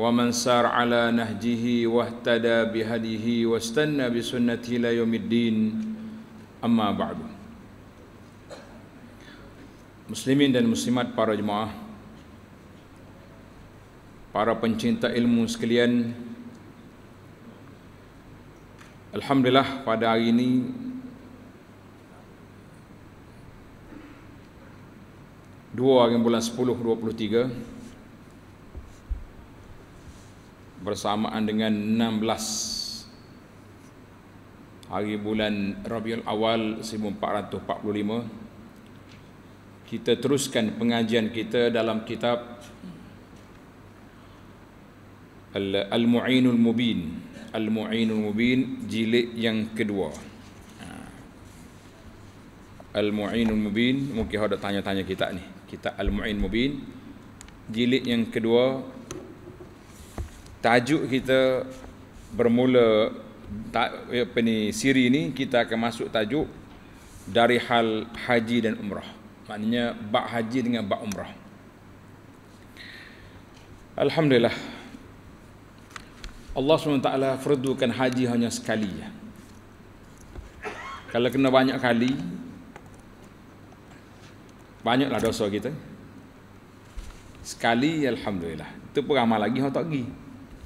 ومن سار على نهجه واهتدى بهديه واستنى بسنته الى يوم الدين اما بعد مسلمين dan muslimat para jemaah para pencinta ilmu sekalian alhamdulillah pada hari ini dua hari bulan 10 23 bersamaan dengan 16 hari bulan Rabiul Awal 1445 kita teruskan pengajian kita dalam kitab Al-Mu'inul Mubin Al-Mu'inul Mubin jilid yang kedua ha. Al-Mu'inul Mubin mungkin ada tanya-tanya kita ni kita Al-Mu'in Mubin jilid yang kedua tajuk kita bermula ta, apa ni siri ni kita akan masuk tajuk dari hal haji dan umrah maknanya bab haji dengan bab umrah alhamdulillah Allah SWT fardukan haji hanya sekali ya. Kalau kena banyak kali Banyaklah dosa kita Sekali Alhamdulillah Itu pun ramai lagi orang tak pergi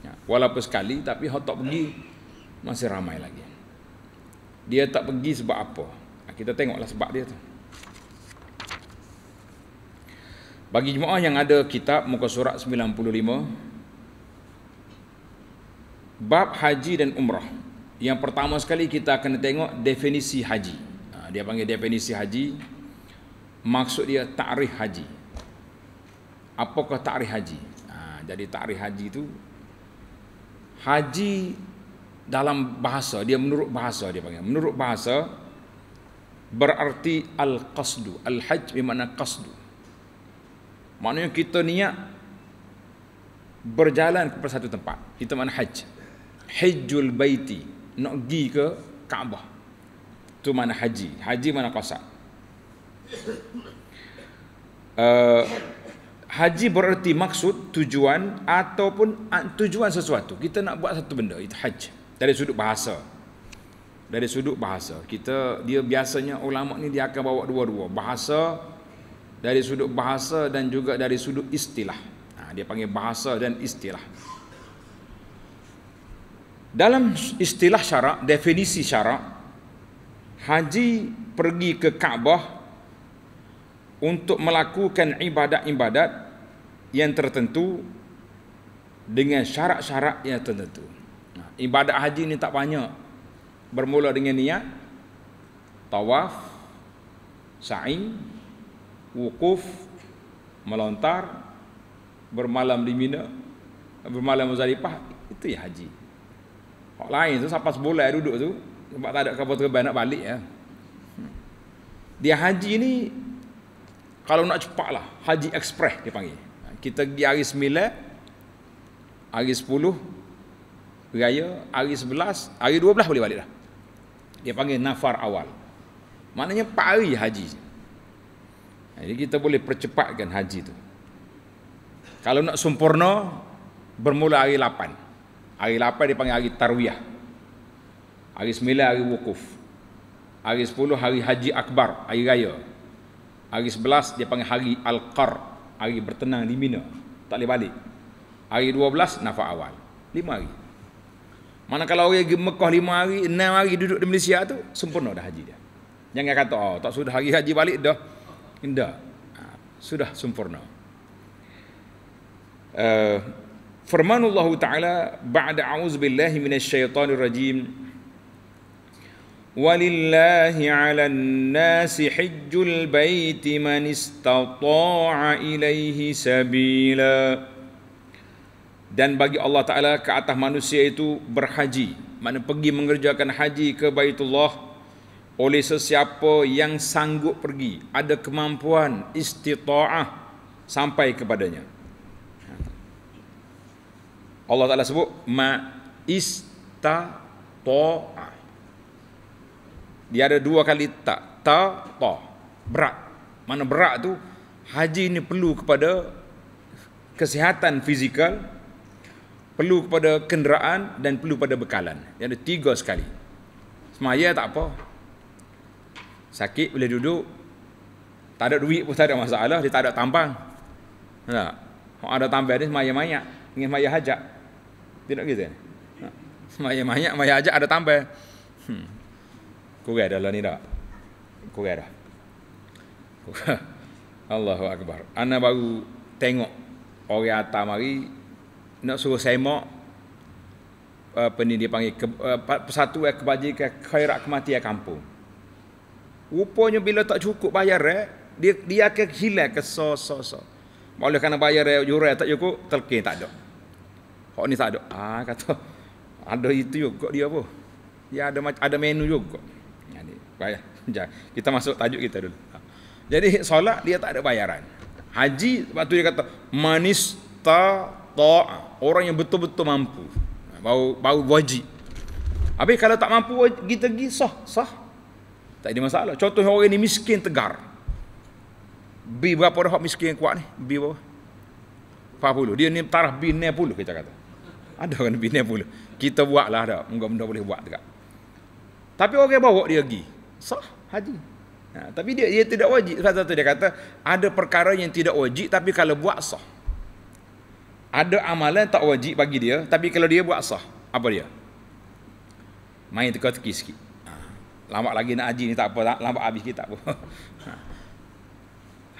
Ya, walaupun sekali tapi hot tak pergi masih ramai lagi. Dia tak pergi sebab apa? Kita tengoklah sebab dia tu. Bagi jemaah yang ada kitab muka surat 95 bab haji dan umrah. Yang pertama sekali kita akan tengok definisi haji. Ha, dia panggil definisi haji. Maksud dia tarikh haji. Apakah tarikh haji? Ha, jadi tarikh haji itu haji dalam bahasa dia menurut bahasa dia panggil menurut bahasa berarti al-qasdu al-hajj bermakna qasdu maknanya kita niat berjalan ke satu tempat itu makna hajj hajjul baiti nak pergi ke Kaabah tu makna haji haji makna qasad uh, Haji bererti maksud tujuan ataupun ah, tujuan sesuatu. Kita nak buat satu benda itu haj dari sudut bahasa. Dari sudut bahasa. Kita dia biasanya ulama ni dia akan bawa dua-dua, bahasa dari sudut bahasa dan juga dari sudut istilah. Ha, dia panggil bahasa dan istilah. Dalam istilah syarak, definisi syarak, haji pergi ke Kaabah untuk melakukan ibadat-ibadat yang tertentu dengan syarat-syarat yang tertentu. Ha, ibadat haji ni tak banyak. Bermula dengan niat tawaf, sa'i, wukuf, melontar, bermalam di Mina, bermalam di Muzdalifah, itu ya haji. Orang lain tu sampai sebulan duduk tu sebab tak ada kapal terbang nak balik ya. Dia haji ni kalau nak cepat lah haji ekspres dia panggil kita pergi hari 9 hari 10 raya hari 11 hari 12 boleh balik dah dia panggil nafar awal maknanya 4 hari haji jadi kita boleh percepatkan haji tu kalau nak sempurna bermula hari 8 hari 8 dia panggil hari tarwiyah hari 9 hari wukuf hari 10 hari haji akbar hari raya hari 11 dia panggil hari al-qar hari bertenang di Mina tak boleh balik hari 12 nafak awal 5 hari mana kalau orang pergi Mekah 5 hari 6 hari duduk di Malaysia tu sempurna dah haji dia jangan kata oh, tak sudah hari haji balik dah indah ha, sudah sempurna uh, eh, firman Allah taala ba'da a'udzu billahi minasyaitonir rajim ولله على الناس حج البيت من استطاع إليه سبيلا dan bagi Allah Ta'ala ke atas manusia itu berhaji. Mana pergi mengerjakan haji ke Baitullah oleh sesiapa yang sanggup pergi. Ada kemampuan istita'ah sampai kepadanya. Allah Ta'ala sebut ma istata'ah. Dia ada dua kali tak. Ta, ta. Berat. Mana berat tu? Haji ini perlu kepada kesihatan fizikal, perlu kepada kenderaan dan perlu kepada bekalan. Dia ada tiga sekali. Semaya tak apa. Sakit boleh duduk. Tak ada duit pun tak ada masalah. Dia tak ada tambang. Tak? Ha. Kalau ada tambang ni semaya mayak. Ingin semaya hajak. Tidak gitu kan? Ha. Semaya mayak, semaya hajak ada tambang. Hmm. Korai dalam ni tak? Korai dah. Allahu Akbar. Ana baru tengok orang atas mari nak suruh semak apa ni dia panggil ke, persatu uh, kebajikan khairat kematian kampung. Rupanya bila tak cukup bayar eh, dia dia akan hilang ke so so so. Boleh kena bayar eh, jurai tak cukup, telkin tak ada. Hak ni tak ada. Ah kata ada itu juga dia apa? Dia ada ada menu juga. Baik, sekejap. Kita masuk tajuk kita dulu. Ha. Jadi solat dia tak ada bayaran. Haji sebab tu dia kata manista ta'a. Orang yang betul-betul mampu. Ha, baru baru wajib. Habis kalau tak mampu kita pergi sah, sah. Tak ada masalah. Contohnya orang ni miskin tegar. B berapa dah miskin yang kuat ni? B berapa? 40. Dia ni taraf B 90 kita kata. Ada kan B 90. Kita buatlah dah. mungkin benda boleh buat dekat. Tapi orang okay, bawa dia pergi sah haji. Ha, tapi dia dia tidak wajib. Kata tu dia kata ada perkara yang tidak wajib tapi kalau buat sah. Ada amalan tak wajib bagi dia tapi kalau dia buat sah. Apa dia? Main teka-teki sikit. Ha, lambat lagi nak haji ni tak apa. Lambat habis kita. tak apa. Ha.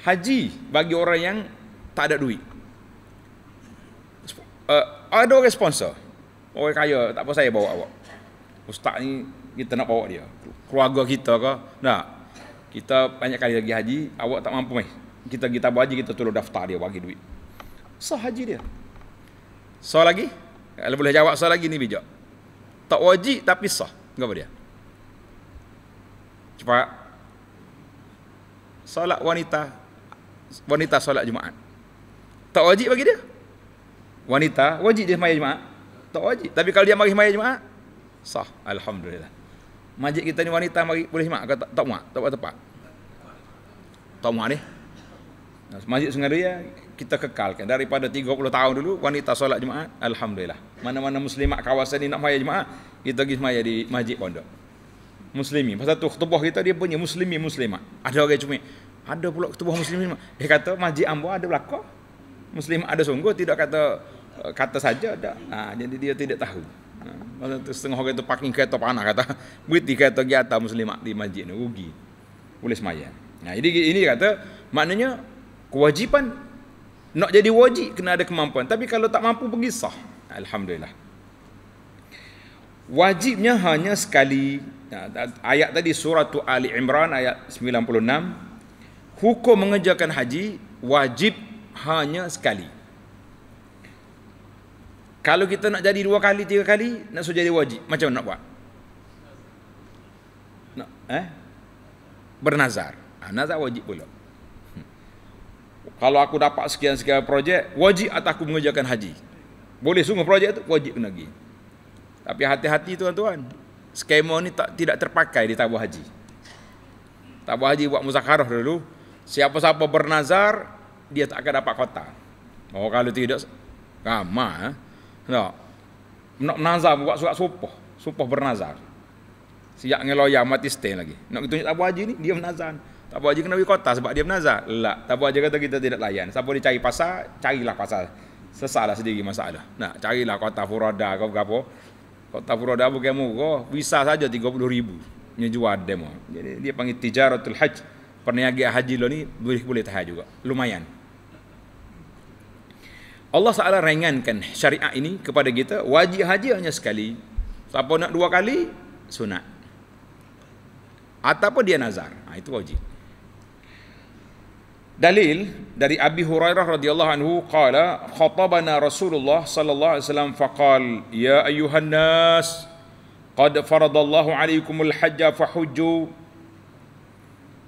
Haji bagi orang yang tak ada duit. Uh, ada orang sponsor. Orang kaya tak apa saya bawa awak. Ustaz ni kita nak bawa dia keluarga kita ke nah kita banyak kali lagi haji awak tak mampu mai kita kita buat haji kita tolak daftar dia bagi duit sah haji dia sah lagi kalau boleh jawab sah lagi ni bijak tak wajib tapi sah apa dia cepat solat wanita wanita solat jumaat tak wajib bagi dia wanita wajib dia sembahyang jumaat tak wajib tapi kalau dia mari sembahyang jumaat sah alhamdulillah Masjid kita ni wanita mari boleh semak ke tak tak muat tak tepat. Tak muat ni. Masjid Sungai Ria ya, kita kekalkan daripada 30 tahun dulu wanita solat jemaah, alhamdulillah. Mana-mana muslimat kawasan ni nak maya jemaah kita pergi semaya di masjid pondok. Muslimi. Pasal tu khutbah kita dia punya muslimi muslimat. Ada orang cumi. Ada pula khutbah muslimi. Dia kata masjid Ambo ada belakang. Muslim ada sungguh tidak kata eh, kata saja ada. Ah, ha, jadi dia tidak tahu. Masa tu setengah orang tu parking kereta panah kata, berhenti kereta pergi atas muslim mati masjid ni, rugi. Boleh semayang. Nah, jadi ini kata, maknanya kewajipan, nak jadi wajib kena ada kemampuan. Tapi kalau tak mampu pergi sah. Alhamdulillah. Wajibnya hanya sekali. ayat tadi surah tu Ali Imran ayat 96. Hukum mengerjakan haji wajib hanya sekali. Kalau kita nak jadi dua kali, tiga kali, nak suruh jadi wajib. Macam mana nak buat? Nak, eh? Bernazar. Ha, nazar wajib pula. Hmm. Kalau aku dapat sekian-sekian projek, wajib atau aku mengerjakan haji. Boleh semua projek itu wajib pun lagi. Tapi hati-hati tuan-tuan. Skema ni tak tidak terpakai di tabuh haji. Tabuh haji buat muzakarah dulu. Siapa-siapa bernazar, dia tak akan dapat kota. Oh kalau tidak, ramah. Eh? Tak. Nak nazar buat surat sumpah. Sumpah bernazar. Siap dengan mati stay lagi. Nak kita tunjuk tabu haji ni, dia bernazar. Tabu haji kena pergi kota sebab dia bernazar. Tak. Tabu haji kata kita tidak layan. Siapa dia cari pasal, carilah pasal. Sesalah sendiri masalah. Nak, carilah kota Furada ke apa Kota Furada bukan murah. Visa saja RM30,000. Dia jual demo. Jadi dia panggil tijaratul haji. Perniagaan haji lo ni boleh, boleh tahan juga. Lumayan. Allah Ta'ala ringankan syariat ini kepada kita wajib haji hanya sekali siapa nak dua kali sunat ataupun dia nazar ha, itu wajib dalil dari Abi Hurairah radhiyallahu anhu qala khatabana Rasulullah sallallahu alaihi wasallam faqal ya ayuhan nas qad faradallahu alaikumul hajj fahujju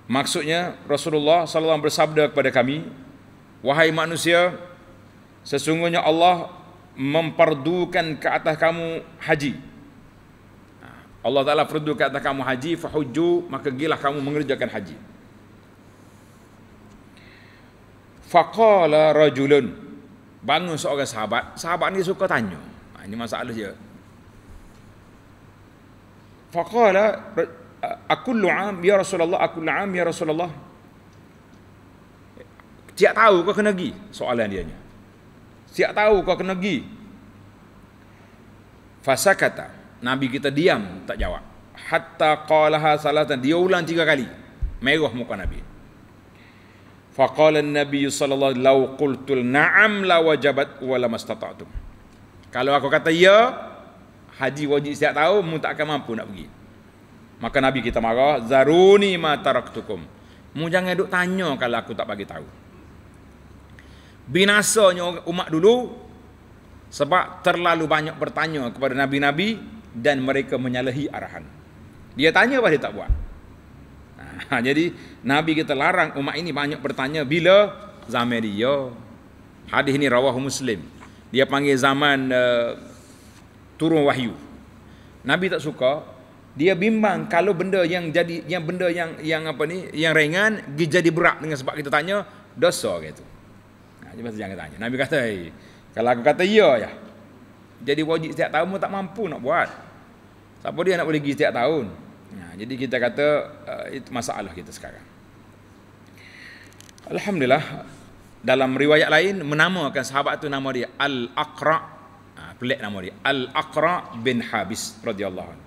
maksudnya Rasulullah sallallahu bersabda kepada kami wahai manusia sesungguhnya Allah memperdukan ke atas kamu haji. Allah Ta'ala perdu ke atas kamu haji, fahujju, maka gilah kamu mengerjakan haji. Fakallah rajulun. Bangun seorang sahabat, sahabat ni suka tanya. Ha, ini masalah dia. Faqala akullu am ya Rasulullah aku am ya Rasulullah. Tiada tahu kau kena pergi soalan dia ni. Siap tahu kau kena pergi. Fasa kata, Nabi kita diam, tak jawab. Hatta qalaha salatan. Dia ulang tiga kali. Merah muka Nabi. Faqala Nabi sallallahu alaihi wasallam law qultul na'am la wajabat wa la mastata'tum. Kalau aku kata ya, haji wajib setiap tahu mu tak akan mampu nak pergi. Maka Nabi kita marah, zaruni ma taraktukum. Mu jangan duk tanya kalau aku tak bagi tahu binasanya umat dulu sebab terlalu banyak bertanya kepada nabi-nabi dan mereka menyalahi arahan. Dia tanya apa dia tak buat. Nah, ha, jadi nabi kita larang umat ini banyak bertanya bila zaman dia. Hadis ini rawahu Muslim. Dia panggil zaman uh, turun wahyu. Nabi tak suka dia bimbang kalau benda yang jadi yang benda yang yang apa ni yang ringan jadi berat dengan sebab kita tanya dosa Gitu. Dia masih jangan tanya. Nabi kata, hey, kalau aku kata ya, ya. Jadi wajib setiap tahun pun tak mampu nak buat. Siapa dia nak boleh pergi setiap tahun? Nah, ya, jadi kita kata, uh, itu masalah kita sekarang. Alhamdulillah, dalam riwayat lain, menamakan sahabat itu nama dia Al-Aqra' ah, pelik nama dia Al-Aqra' bin Habis radhiyallahu anhu.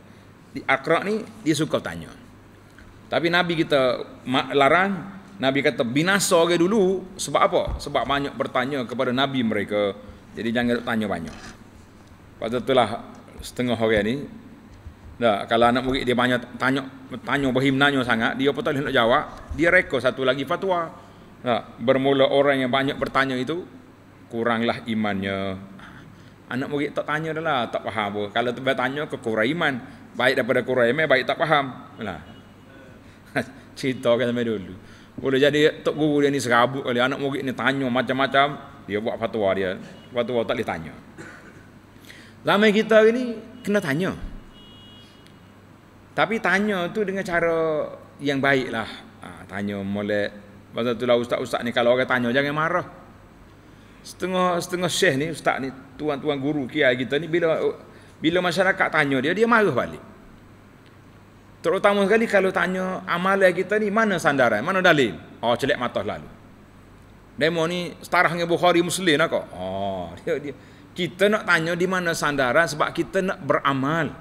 Di Aqra' ni dia suka tanya. Tapi Nabi kita larang Nabi kata binasa ke dulu sebab apa? Sebab banyak bertanya kepada Nabi mereka. Jadi jangan tanya banyak. Pada itulah setengah orang ni Nah, kalau anak murid dia banyak tanya tanya bahim nanya sangat, dia pun tak nak jawab, dia rekod satu lagi fatwa. Nah, bermula orang yang banyak bertanya itu kuranglah imannya. Anak murid tak tanya dah lah, tak faham apa. Kalau tiba tanya ke kurang iman, baik daripada kurang iman baik tak faham. Nah. Cerita kan sampai dulu. Boleh jadi tok guru dia ni serabut kali anak murid ni tanya macam-macam, dia buat fatwa dia. Fatwa tak boleh tanya. Ramai kita hari ni kena tanya. Tapi tanya tu dengan cara yang baiklah. Ha, tanya molek. Masa tu lah ustaz-ustaz ni kalau orang tanya jangan marah. Setengah setengah syekh ni ustaz ni tuan-tuan guru kiai kita ni bila bila masyarakat tanya dia dia marah balik. Terutama sekali kalau tanya amalan kita ni mana sandaran, mana dalil? Oh celik mata lalu. Demo ni setara dengan Bukhari Muslim nak lah kok. Oh dia dia kita nak tanya di mana sandaran sebab kita nak beramal.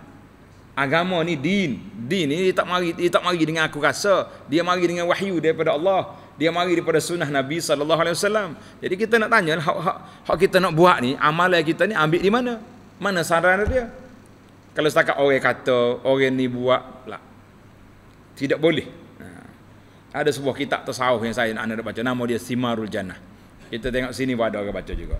Agama ni din, din ni tak mari dia tak mari dengan aku rasa, dia mari dengan wahyu daripada Allah. Dia mari daripada sunnah Nabi sallallahu alaihi wasallam. Jadi kita nak tanya lah, hak hak hak kita nak buat ni, amalan kita ni ambil di mana? Mana sandaran dia? Kalau setakat orang kata, orang ni buat lah. Tidak boleh. Ha. Ada sebuah kitab tasawuf yang saya anda baca. Nama dia Simarul Jannah. Kita tengok sini pun ada orang baca juga.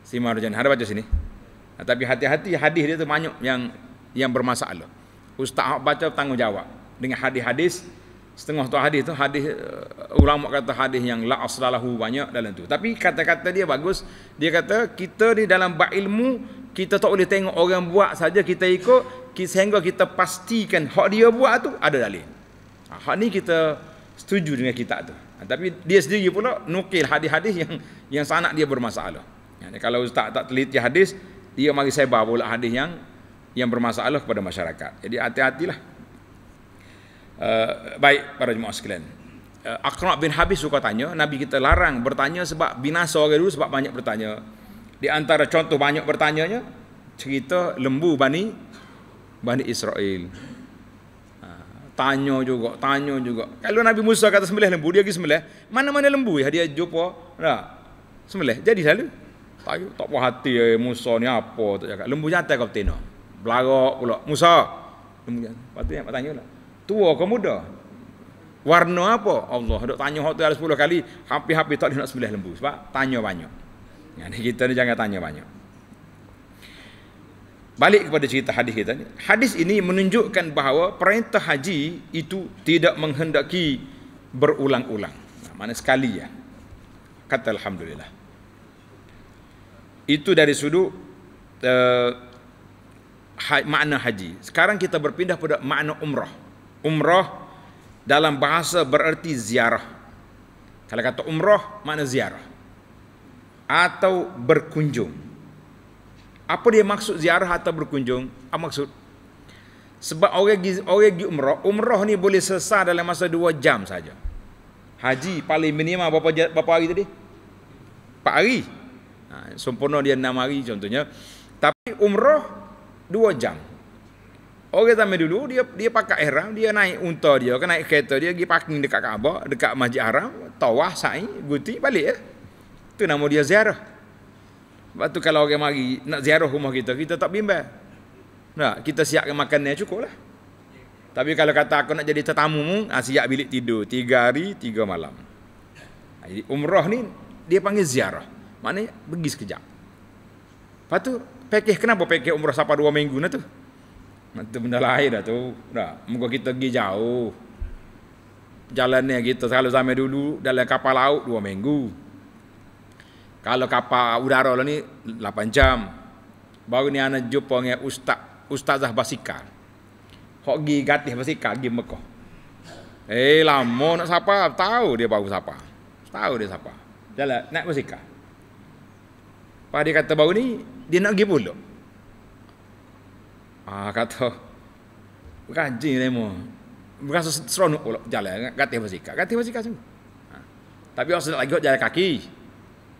Simarul Jannah. Ada baca sini? Nah, ha, tapi hati-hati hadis dia tu banyak yang yang bermasalah. Ustaz hak baca tanggungjawab dengan hadis-hadis setengah tu hadis tu hadis uh, ulama kata hadis yang la aslalahu banyak dalam tu. Tapi kata-kata dia bagus. Dia kata kita ni dalam bab ilmu kita tak boleh tengok orang buat saja kita ikut sehingga kita pastikan hak dia buat tu ada dalil. Hak ni kita setuju dengan kita tu. Ha, tapi dia sendiri pula nukil hadis-hadis yang yang sanak dia bermasalah. Yani ha, kalau ustaz tak teliti hadis, dia mari sebar pula hadis yang yang bermasalah kepada masyarakat. Jadi hati-hatilah. Uh, baik para jemaah sekalian. Uh, Akra bin Habis suka tanya, Nabi kita larang bertanya sebab binasa orang dulu sebab banyak bertanya. Di antara contoh banyak bertanyanya cerita lembu Bani Bani Israel tanya juga, tanya juga. Kalau Nabi Musa kata sembelih lembu, dia pergi sembelih. Mana-mana lembu yang eh, dia jumpa. Nah, sembelih. Jadi selalu. Tak, tak puas hati eh, Musa ni apa. Tak cakap. Lembu jatuh kau tina. Belarak pula. Musa. Lembu jatuh. Lepas tu tanya lah. Tua ke muda? Warna apa? Allah. Duk tanya waktu ada 10 kali. Hampir-hampir tak boleh nak sembelih lembu. Sebab tanya banyak. Yang kita ni jangan tanya banyak. Balik kepada cerita hadis kita ni. Hadis ini menunjukkan bahawa perintah haji itu tidak menghendaki berulang-ulang. Mana sekali ya. Kata Alhamdulillah. Itu dari sudut uh, makna haji. Sekarang kita berpindah pada makna umrah. Umrah dalam bahasa bererti ziarah. Kalau kata umrah, makna ziarah. Atau berkunjung. Apa dia maksud ziarah atau berkunjung? Apa ah, maksud? Sebab orang orang pergi umrah, umrah ni boleh selesai dalam masa dua jam saja. Haji paling minimal berapa berapa hari tadi? 4 hari. Ha, sempurna dia 6 hari contohnya. Tapi umrah dua jam. Orang sampai dulu dia dia pakai ihram, dia naik unta dia, kan naik kereta dia pergi parking dekat Kaabah, dekat Masjid Haram, tawaf, sa'i, guti balik ya. Itu nama dia ziarah. Lepas tu kalau orang mari nak ziarah rumah kita, kita tak bimbang. Nah, kita siapkan makanan cukup lah. Tapi kalau kata aku nak jadi tetamu, ha, siap bilik tidur. Tiga hari, tiga malam. Ah, jadi umrah ni dia panggil ziarah. Maknanya pergi sekejap. Lepas tu, pekeh, kenapa pekeh umrah sampai dua minggu ni tu? Itu benda lain dah tu. Nah, muka kita pergi jauh. Jalannya kita selalu sampai dulu dalam kapal laut dua minggu kalau kapal udara lah ni 8 jam baru ni ana jumpa dengan ustaz ustazah basikal hok gi gatih basikal gi Mekah eh lama nak siapa tahu dia baru siapa tahu dia siapa jalan nak basikal pak dia kata baru ni dia nak pergi pula ah kata rajin ni mo berasa seronok pula jalan gatih basikal gatih basikal tu ah. tapi orang sedap lagi jalan kaki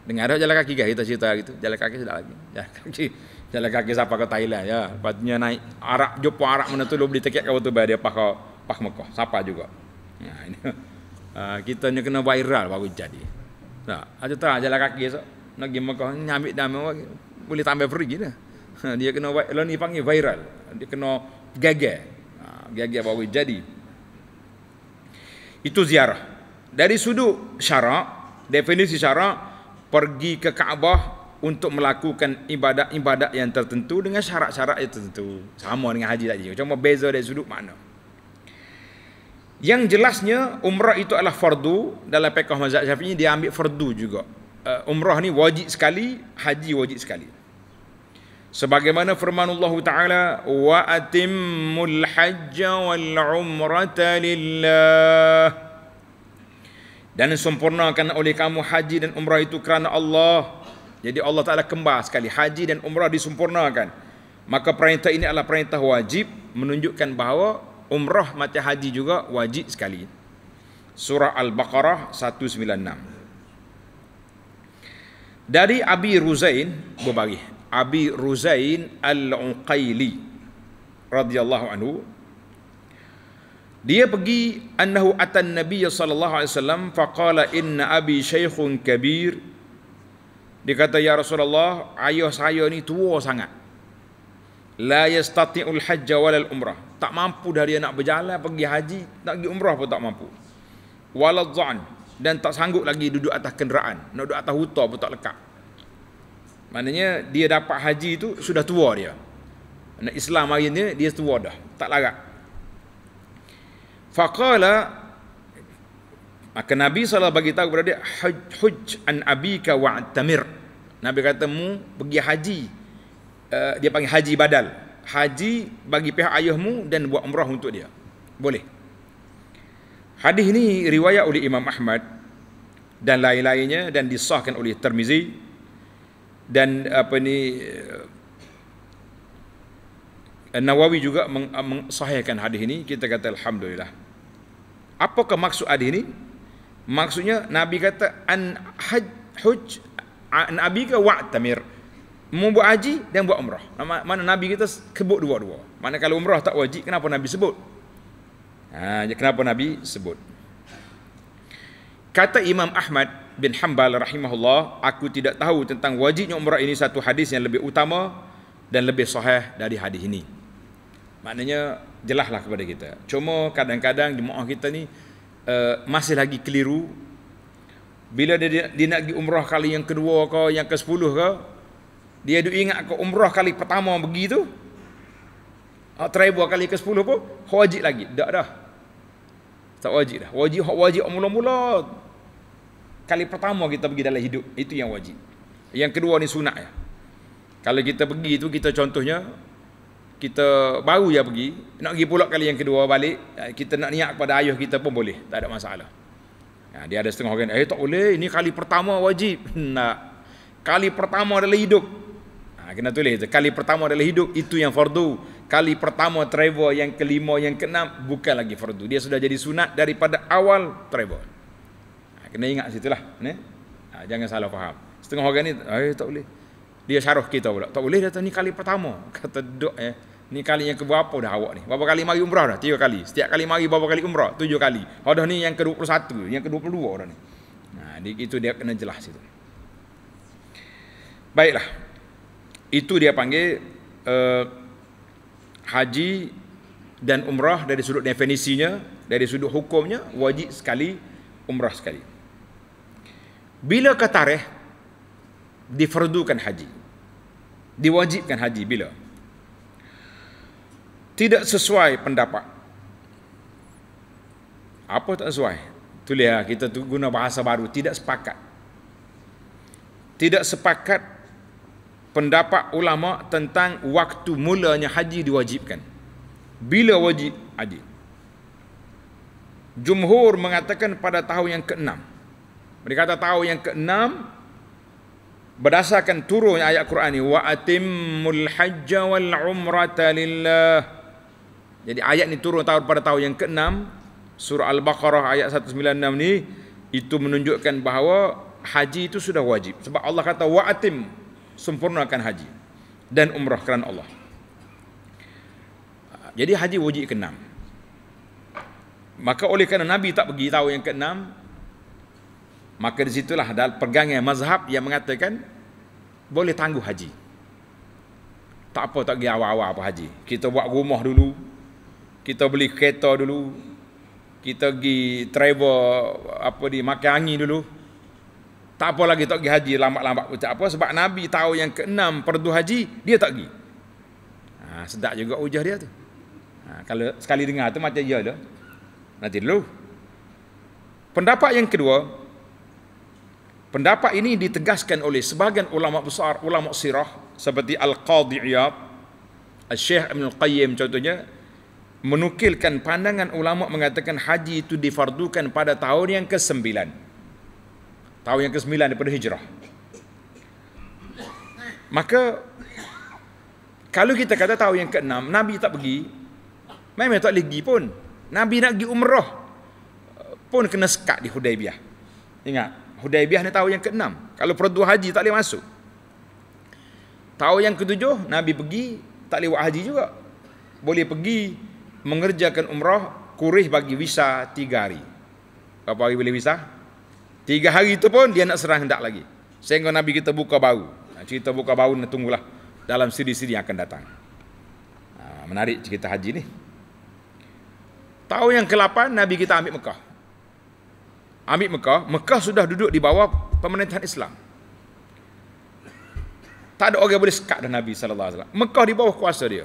dengar jalan kaki kah kita cerita gitu jalan kaki sudah lagi ya kaki jalan kaki siapa ke Thailand ya patnya naik Arab jopo Arab mana tu di tekek kau tu bayar dia pakau pak mekoh siapa juga ya ini uh, kita ni kena viral baru jadi nah aja tak ah, jalan kaki so nak gim mekoh nyambi damai wak, boleh tambah free gitu ha, dia kena elon ni panggil viral dia kena gege ha, gege baru jadi itu ziarah dari sudut syarak definisi syarak pergi ke Kaabah untuk melakukan ibadat-ibadat yang tertentu dengan syarat-syarat yang tertentu. Sama dengan haji tadi. Cuma beza dari sudut makna. Yang jelasnya umrah itu adalah fardu dalam fiqh mazhab Syafi'i dia ambil fardu juga. Eh, umrah ni wajib sekali, haji wajib sekali. Sebagaimana firman Allah Taala wa atimmul hajja wal umrata lillah dan sempurnakan oleh kamu haji dan umrah itu kerana Allah. Jadi Allah Taala kembar sekali haji dan umrah disempurnakan. Maka perintah ini adalah perintah wajib menunjukkan bahawa umrah macam haji juga wajib sekali. Surah Al-Baqarah 196. Dari Abi Ruzain berbagi. Abi Ruzain Al-Unqaili radhiyallahu anhu dia pergi annahu atan nabiy sallallahu alaihi wasallam faqala inna abi shaykhun kabir dia kata ya rasulullah ayah saya ni tua sangat la yastati'ul hajj wala umrah tak mampu dah dia nak berjalan pergi haji nak pergi umrah pun tak mampu wala dhan dan tak sanggup lagi duduk atas kenderaan nak duduk atas unta pun tak lekat maknanya dia dapat haji tu sudah tua dia nak Islam hari ni dia tua dah tak larat faqala maka nabi sallallahu bagi tahu kepada dia hajj huj an abika wa tamir nabi kata mu pergi haji uh, dia panggil haji badal haji bagi pihak ayahmu dan buat umrah untuk dia boleh hadis ini riwayat oleh imam ahmad dan lain-lainnya dan disahkan oleh tirmizi dan apa ni eh, Nawawi juga mensahihkan hadis ini kita kata alhamdulillah. Apakah maksud hadis ni? Maksudnya Nabi kata an haj huj Nabi ke wa'tamir. Membuat haji dan buat umrah. Mana Nabi kita kebut dua-dua. Mana kalau umrah tak wajib kenapa Nabi sebut? Ha, kenapa Nabi sebut? Kata Imam Ahmad bin Hanbal rahimahullah, aku tidak tahu tentang wajibnya umrah ini satu hadis yang lebih utama dan lebih sahih dari hadis ini. Maknanya jelaslah kepada kita. Cuma kadang-kadang di jemaah kita ni uh, masih lagi keliru bila dia, dia, dia nak pergi umrah kali yang kedua ke yang ke sepuluh ke dia duk ingat ke umrah kali pertama pergi tu uh, try buat kali ke sepuluh pun wajib lagi. Tak dah. Tak wajib dah. Wajib hak wajib mula-mula kali pertama kita pergi dalam hidup itu yang wajib. Yang kedua ni sunat ya. Kalau kita pergi tu kita contohnya kita baru ya pergi nak pergi pula kali yang kedua balik eh, kita nak niat kepada ayah kita pun boleh tak ada masalah ya, dia ada setengah orang eh tak boleh ini kali pertama wajib nak kali pertama dalam hidup ha, kena tulis itu kali pertama dalam hidup itu yang fardu kali pertama travel yang kelima yang keenam bukan lagi fardu dia sudah jadi sunat daripada awal travel ha, kena ingat situlah ni ha, jangan salah faham setengah orang ni eh tak boleh dia syarah kita pula. Tak boleh datang ni kali pertama. Kata dok eh. Ni kali yang keberapa dah awak ni? Berapa kali mari umrah dah? Tiga kali. Setiap kali mari berapa kali umrah? Tujuh kali. Ada oh, ni yang ke-21, yang ke-22 dah ni. Nah, di itu dia kena jelas situ. Baiklah. Itu dia panggil uh, haji dan umrah dari sudut definisinya, dari sudut hukumnya wajib sekali, umrah sekali. Bila ke tarikh difardukan haji diwajibkan haji bila tidak sesuai pendapat apa tak sesuai tu lihat kita tu guna bahasa baru tidak sepakat tidak sepakat pendapat ulama tentang waktu mulanya haji diwajibkan bila wajib haji jumhur mengatakan pada tahun yang ke-6 mereka kata tahun yang ke-6 berdasarkan turun ayat Quran ini wa atimmul hajja wal umrata lillah jadi ayat ini turun tahun pada tahun yang ke-6 surah al-baqarah ayat 196 ini itu menunjukkan bahawa haji itu sudah wajib sebab Allah kata wa atim sempurnakan haji dan umrah kerana Allah jadi haji wajib ke-6 maka oleh kerana nabi tak pergi tahun yang ke-6 Maka di situlah ada pegangan mazhab yang mengatakan boleh tangguh haji. Tak apa tak pergi awal-awal apa haji. Kita buat rumah dulu. Kita beli kereta dulu. Kita pergi travel apa di makan angin dulu. Tak apa lagi tak pergi haji lambat-lambat tak apa sebab Nabi tahu yang keenam perdu haji dia tak pergi. Ha, sedap juga ujar dia tu. Ha, kalau sekali dengar tu macam ya dah. Nanti dulu. Pendapat yang kedua, Pendapat ini ditegaskan oleh sebahagian ulama besar, ulama sirah seperti Al-Qadhi Iyad, Al-Syeikh Ibn Al-Qayyim contohnya, menukilkan pandangan ulama mengatakan haji itu difardukan pada tahun yang ke-9. Tahun yang ke-9 daripada hijrah. Maka, kalau kita kata tahun yang ke-6, Nabi tak pergi, memang tak pergi pun. Nabi nak pergi umrah eh, pun kena sekat di Hudaybiyah. Ingat, Hudaibiyah ni tahun yang ke-6. Kalau perdu haji tak boleh masuk. Tahun yang ke-7 Nabi pergi tak boleh haji juga. Boleh pergi mengerjakan umrah kurih bagi visa 3 hari. Berapa hari boleh visa? 3 hari tu pun dia nak serang hendak lagi. Sehingga Nabi kita buka bau. Ha, cerita buka bau ni tunggulah dalam siri-siri yang akan datang. Ha, menarik cerita haji ni. Tahun yang ke-8 Nabi kita ambil Mekah ambil Mekah, Mekah sudah duduk di bawah pemerintahan Islam. Tak ada orang yang boleh sekat dengan Nabi sallallahu alaihi wasallam. Mekah di bawah kuasa dia.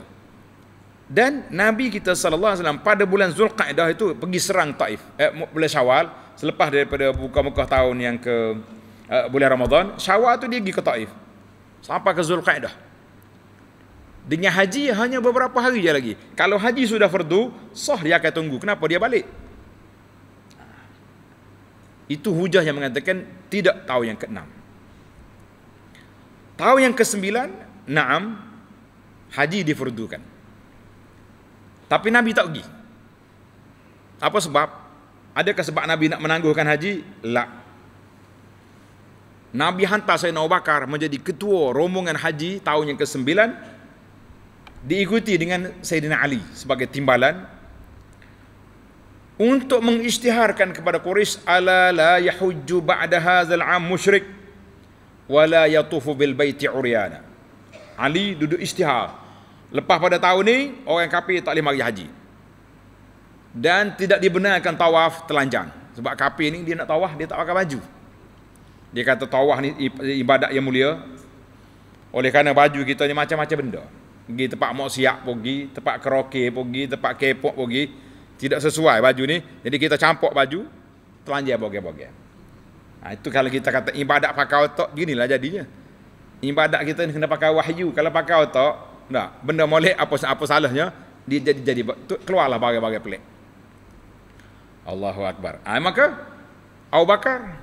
Dan Nabi kita sallallahu alaihi wasallam pada bulan Zulqaidah itu pergi serang Taif. Eh, bulan Syawal selepas daripada buka Mekah tahun yang ke eh, bulan Ramadan, Syawal tu dia pergi ke Taif. Sampai ke Zulqaidah. Dengan haji hanya beberapa hari je lagi. Kalau haji sudah fardu, sah dia akan tunggu. Kenapa dia balik? Itu hujah yang mengatakan tidak tahu yang keenam. Tahu yang kesembilan, naam, haji difurdukan. Tapi Nabi tak pergi. Apa sebab? Adakah sebab Nabi nak menangguhkan haji? la. Nabi hantar Sayyidina Abu Bakar menjadi ketua rombongan haji tahun yang ke-9 diikuti dengan Sayyidina Ali sebagai timbalan untuk mengisytiharkan kepada Quraisy ala la yahujju ba'da hadzal 'am musyrik wala yatufu bil baiti uryana. Ali duduk isytihar. Lepas pada tahun ini orang kafir tak boleh mari haji. Dan tidak dibenarkan tawaf telanjang. Sebab kafir ni dia nak tawaf dia tak pakai baju. Dia kata tawaf ni ibadat yang mulia. Oleh kerana baju kita ni macam-macam benda. Pergi tempat maksiat pergi, tempat karaoke pergi, tempat kepok pergi. Tempat kepok, pergi tidak sesuai baju ni jadi kita campur baju telanjang boge-boge ha, itu kalau kita kata ibadat pakai otak ginilah jadinya ibadat kita ni kena pakai wahyu kalau pakai otak nah benda molek apa apa salahnya dia jadi jadi tu, keluarlah bagai-bagai pelik Allahu akbar ha, maka Abu Bakar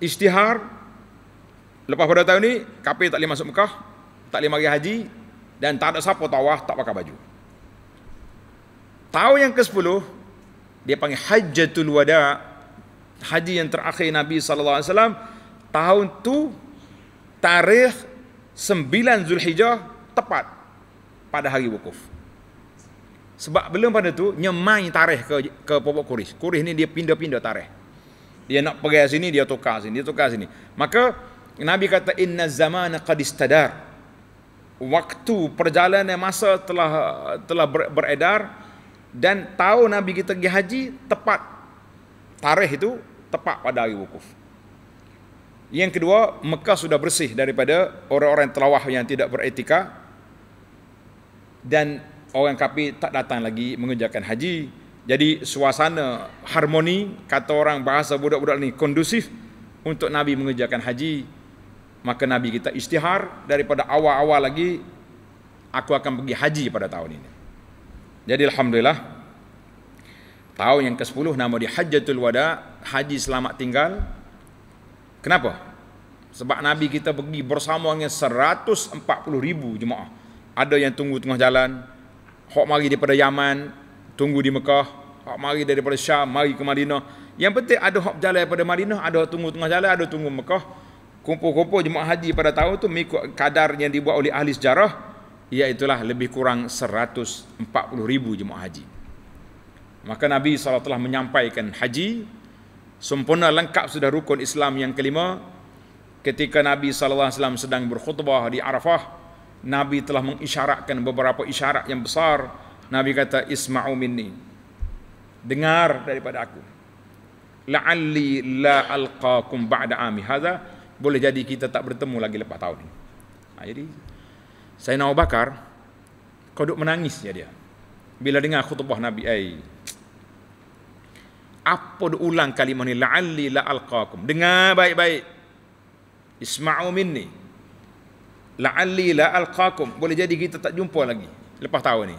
istihar lepas pada tahun ni kafir tak boleh masuk Mekah tak boleh pergi haji dan tak ada siapa tawah tak pakai baju Tahu yang ke-10 dia panggil Hajjatul Wada. Haji yang terakhir Nabi sallallahu alaihi wasallam tahun tu tarikh 9 Zulhijjah tepat pada hari wukuf. Sebab belum pada tu nyemai tarikh ke ke Pobok Kuris. Kuris ni dia pindah-pindah tarikh. Dia nak pergi sini dia tukar sini, dia tukar sini. Maka Nabi kata inna zamana qad istadar. Waktu perjalanan masa telah telah beredar, dan tahun Nabi kita pergi haji tepat tarikh itu tepat pada hari wukuf. Yang kedua, Mekah sudah bersih daripada orang-orang telawah yang tidak beretika dan orang kafir tak datang lagi mengerjakan haji. Jadi suasana harmoni kata orang bahasa budak-budak ni kondusif untuk Nabi mengerjakan haji. Maka Nabi kita istihar daripada awal-awal lagi aku akan pergi haji pada tahun ini. Jadi alhamdulillah tahun yang ke-10 nama dia Hajjatul Wada, haji selamat tinggal. Kenapa? Sebab Nabi kita pergi bersama dengan ribu jemaah. Ada yang tunggu tengah jalan, hok mari daripada Yaman, tunggu di Mekah, hok mari daripada Syam, mari ke Madinah. Yang penting ada hok jalan daripada Madinah, ada tunggu tengah jalan, ada tunggu Mekah. Kumpul-kumpul jemaah haji pada tahun tu mengikut kadar yang dibuat oleh ahli sejarah iaitulah lebih kurang 140 ribu jemaah haji. Maka Nabi SAW telah menyampaikan haji, sempurna lengkap sudah rukun Islam yang kelima, ketika Nabi SAW sedang berkhutbah di Arafah, Nabi telah mengisyaratkan beberapa isyarat yang besar, Nabi kata, Isma'u minni, dengar daripada aku, la'alli la alqakum ba'da ami hadha, boleh jadi kita tak bertemu lagi lepas tahun ini. Ha, jadi, Sayyidina Abu Bakar kau duduk menangis ya dia. Bila dengar khutbah Nabi ai. Apa duk ulang kalimah ni la'alli la'alqakum. Dengar baik-baik. Isma'u minni. La'alli la'alqakum. Boleh jadi kita tak jumpa lagi lepas tahun ni.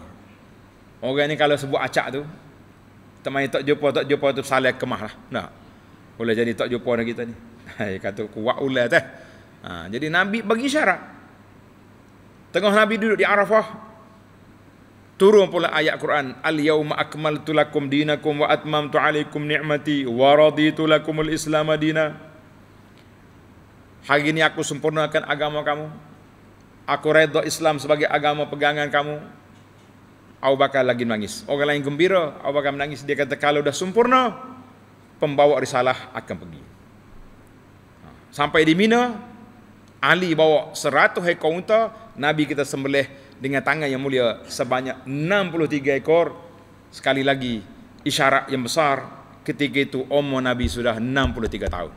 Orang ni kalau sebut acak tu temai tak jumpa tak jumpa tu salah kemah lah. Nah. Boleh jadi tak jumpa lagi kita ni. kata kuat ulat eh. Ha, jadi Nabi bagi syarat Tengah Nabi duduk di Arafah. Turun pula ayat Quran. Al-yawma akmaltu lakum dinakum wa atmamtu alaikum ni'mati wa raditu lakum islam adina. Hari ini aku sempurnakan agama kamu. Aku redha Islam sebagai agama pegangan kamu. Abu bakal lagi menangis. Orang lain gembira, Abu bakal menangis. Dia kata kalau dah sempurna, pembawa risalah akan pergi. Ha. Sampai di Mina, Ali bawa 100 ekor unta, Nabi kita sembelih dengan tangan yang mulia sebanyak 63 ekor. Sekali lagi isyarat yang besar ketika itu umur Nabi sudah 63 tahun.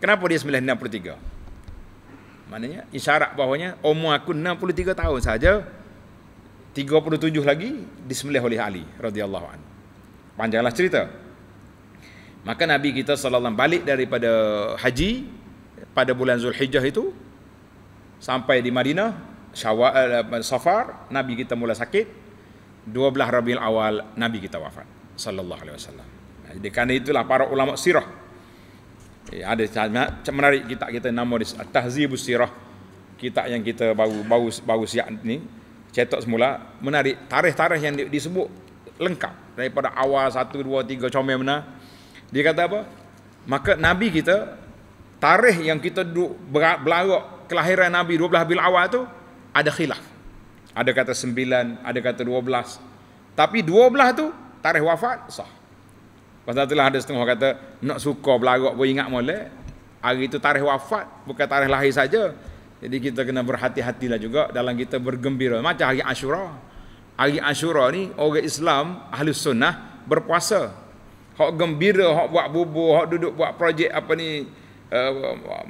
Kenapa dia sembelih 63? Maknanya isyarat bahawanya umur aku 63 tahun saja 37 lagi disembelih oleh Ali radhiyallahu anhu. Panjanglah cerita. Maka Nabi kita sallallahu alaihi wasallam balik daripada haji pada bulan Zulhijjah itu sampai di Madinah Syawal uh, Safar Nabi kita mula sakit 12 Rabiul Awal Nabi kita wafat sallallahu alaihi wasallam jadi kerana itulah para ulama sirah eh, ada macam menarik kitab kita nama di Tahzibus Sirah kitab yang kita baru baru baru siap ni cetak semula menarik tarikh-tarikh yang disebut lengkap daripada awal 1 2 3 comel mana dia kata apa maka nabi kita tarikh yang kita duk berat kelahiran Nabi 12 bil awal tu ada khilaf. Ada kata 9, ada kata 12. Tapi 12 tu tarikh wafat sah. Pasal itulah ada setengah kata nak suka belagak pun ingat molek. Hari itu tarikh wafat bukan tarikh lahir saja. Jadi kita kena berhati-hatilah juga dalam kita bergembira. Macam hari Ashura. Hari Ashura ni orang Islam ahli sunnah berpuasa. Hak gembira, hak buat bubur, hak duduk buat projek apa ni Eh,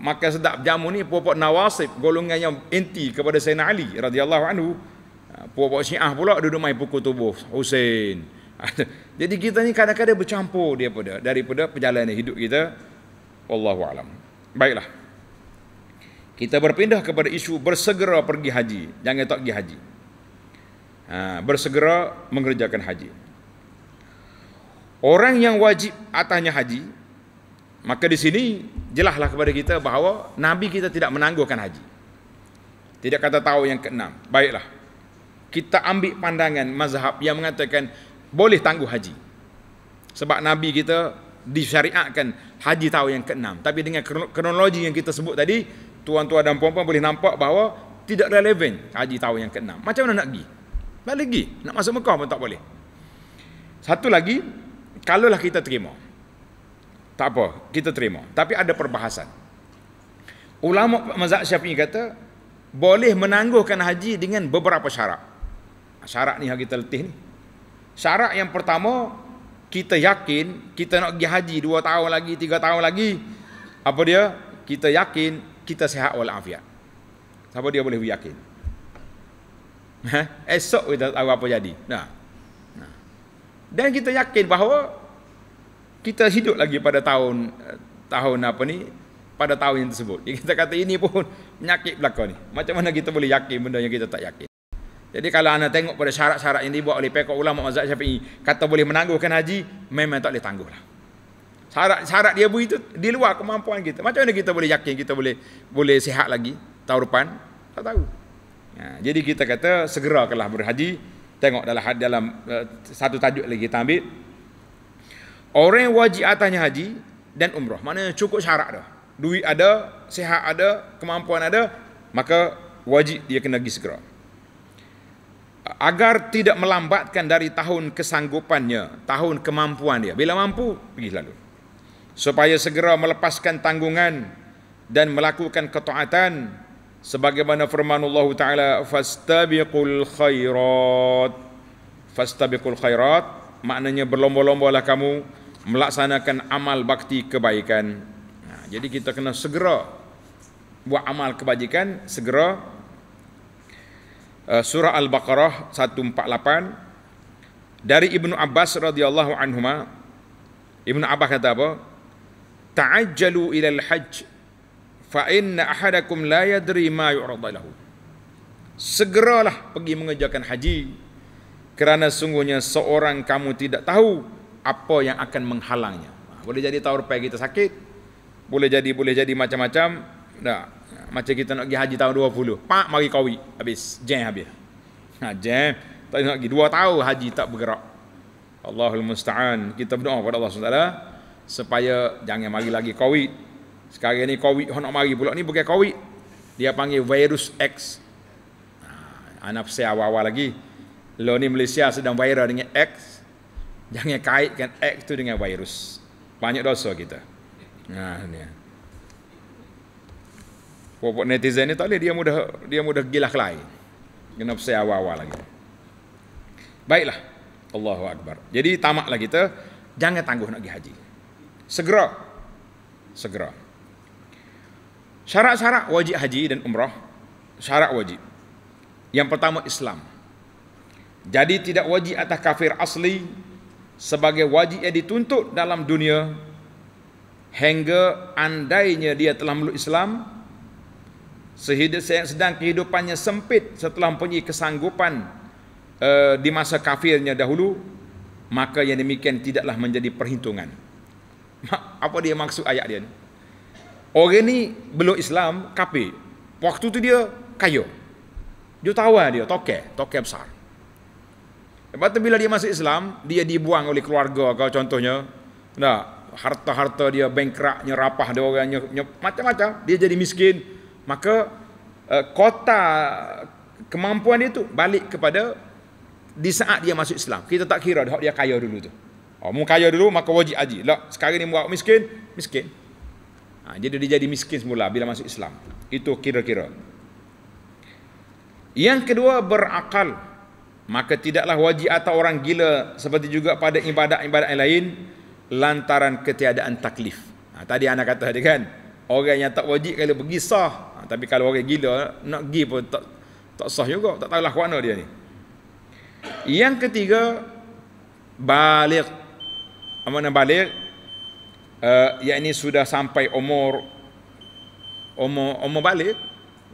makan sedap jamu ni puak-puak nawasib golongan yang inti kepada Sayyidina Ali radhiyallahu anhu. Eh, puak-puak Syiah pula duduk main pukul tubuh Husain. Jadi kita ni kadang-kadang bercampur dia pada daripada perjalanan hidup kita. Wallahu alam. Baiklah. Kita berpindah kepada isu bersegera pergi haji. Jangan tak pergi haji. Ha, bersegera mengerjakan haji. Orang yang wajib atasnya haji, maka di sini jelaslah kepada kita bahawa Nabi kita tidak menangguhkan haji. Tidak kata tahu yang keenam. Baiklah. Kita ambil pandangan mazhab yang mengatakan boleh tangguh haji. Sebab Nabi kita disyariatkan haji tahu yang keenam. Tapi dengan kronologi yang kita sebut tadi, tuan-tuan dan puan-puan boleh nampak bahawa tidak relevan haji tahu yang keenam. Macam mana nak pergi? Balik lagi. Nak masuk Mekah pun tak boleh. Satu lagi, kalaulah kita terima. Tak apa, kita terima. Tapi ada perbahasan. Ulama mazhab Syafi'i kata boleh menangguhkan haji dengan beberapa syarat. Ah, syarat ni yang kita letih ni. Syarat yang pertama kita yakin kita nak pergi haji 2 tahun lagi, 3 tahun lagi. Apa dia? Kita yakin kita sihat walafiat. Siapa dia boleh yakin? Ha? Esok kita tahu apa jadi. nah. Dan kita yakin bahawa kita hidup lagi pada tahun eh, tahun apa ni pada tahun yang tersebut jadi kita kata ini pun menyakit berlaku ni macam mana kita boleh yakin benda yang kita tak yakin jadi kalau anda tengok pada syarat-syarat yang dibuat oleh pekok ulama mazhab syafi'i kata boleh menangguhkan haji memang tak boleh tangguh lah syarat-syarat dia itu di luar kemampuan kita macam mana kita boleh yakin kita boleh boleh sihat lagi tahun depan tak tahu ya, jadi kita kata segera kelah berhaji tengok dalam dalam eh, satu tajuk lagi kita ambil Orang yang wajib atasnya haji dan umrah. Maknanya cukup syarat dah. Duit ada, sehat ada, kemampuan ada, maka wajib dia kena pergi segera. Agar tidak melambatkan dari tahun kesanggupannya, tahun kemampuan dia. Bila mampu, pergi lalu. Supaya segera melepaskan tanggungan dan melakukan ketaatan sebagaimana firman Allah Taala fastabiqul khairat fastabiqul khairat maknanya berlomba-lombalah kamu melaksanakan amal bakti kebaikan. Nah, ha, jadi kita kena segera buat amal kebajikan segera eh, surah al-baqarah 148 dari Ibnu Abbas radhiyallahu anhuma Ibnu Abbas kata apa ta'ajjalu ila al-hajj fa inna ahadakum la yadri ma yu'rad lahu segeralah pergi mengerjakan haji kerana sungguhnya seorang kamu tidak tahu apa yang akan menghalangnya ha, boleh jadi tahun depan kita sakit boleh jadi boleh jadi macam-macam dah ha, macam kita nak pergi haji tahun 20 pak mari kawi habis jam habis ha jam. tak nak pergi 2 tahun haji tak bergerak Allahul musta'an kita berdoa kepada Allah Subhanahu supaya jangan mari lagi covid sekarang ni covid nak mari pula ni bukan covid dia panggil virus X ha, anak saya awal-awal lagi lo ni Malaysia sedang viral dengan X Jangan kaitkan X tu dengan virus. Banyak dosa kita. Nah, ha, ni. Pokok netizen ni tak boleh dia mudah dia mudah gila kelai. Kena saya awal-awal lagi. Baiklah. Allahu akbar. Jadi tamaklah kita jangan tangguh nak pergi haji. Segera. Segera. Syarat-syarat wajib haji dan umrah syarat wajib. Yang pertama Islam. Jadi tidak wajib atas kafir asli sebagai wajib yang dituntut dalam dunia hingga andainya dia telah meluk Islam sehingga sedang kehidupannya sempit setelah mempunyai kesanggupan uh, di masa kafirnya dahulu maka yang demikian tidaklah menjadi perhitungan apa dia maksud ayat dia ni orang ni belum Islam kafir waktu tu dia kaya jutawan dia tokek tokek besar Lepas tu bila dia masuk Islam, dia dibuang oleh keluarga kau contohnya. Nah, harta-harta dia bankraknya rapah dia orangnya macam-macam, dia jadi miskin. Maka uh, kota kemampuan dia tu balik kepada di saat dia masuk Islam. Kita tak kira dia kaya dulu tu. Oh, mu kaya dulu maka wajib haji. Lah, sekarang ni buat miskin, miskin. Ha, jadi dia jadi miskin semula bila masuk Islam. Itu kira-kira. Yang kedua berakal maka tidaklah wajib atau orang gila seperti juga pada ibadat-ibadat yang lain lantaran ketiadaan taklif. Ha, tadi anak kata dia kan, orang yang tak wajib kalau pergi sah, ha, tapi kalau orang gila nak pergi pun tak tak sah juga, tak tahulah kuat mana dia ni. Yang ketiga balik apa balik uh, yang ini sudah sampai umur umur umur balik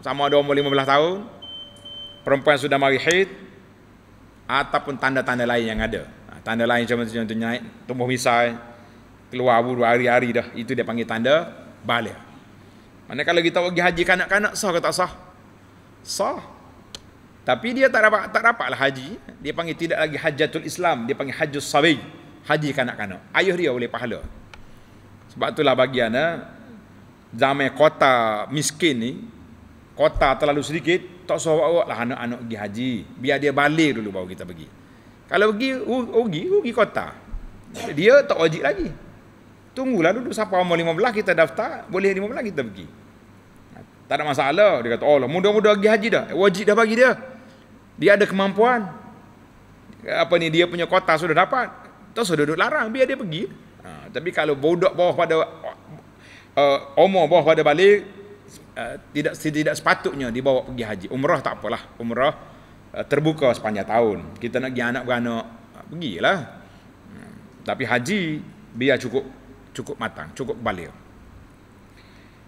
sama ada umur 15 tahun perempuan sudah mari ataupun tanda-tanda lain yang ada. Ha, tanda lain macam contohnya, contohnya naik tumbuh misai keluar wudu hari-hari dah itu dia panggil tanda baligh. Mana kalau kita pergi haji kanak-kanak sah ke tak sah? Sah. Tapi dia tak dapat tak dapatlah haji, dia panggil tidak lagi hajatul Islam, dia panggil hajus sawi, haji kanak-kanak. Ayuh dia boleh pahala. Sebab itulah bagiannya zaman kota miskin ni kota terlalu sedikit tak usah awak-awak lah anak-anak pergi haji. Biar dia balik dulu baru kita pergi. Kalau pergi, rugi, rugi kota. Dia tak wajib lagi. Tunggulah dulu siapa umur belah kita daftar, boleh lima 15 kita pergi. Tak ada masalah. Dia kata, oh lah, mudah-mudah pergi haji dah. Wajib dah bagi dia. Dia ada kemampuan. Apa ni, dia punya kota sudah dapat. Tak usah duduk larang, biar dia pergi. Ha, tapi kalau bodoh bawah pada uh, umur bawah pada balik, Eh, tidak tidak sepatutnya dibawa pergi haji. Umrah tak apalah. Umrah eh, terbuka sepanjang tahun. Kita nak pergi anak-anak, eh, pergilah. Hmm, tapi haji biar cukup cukup matang, cukup baligh.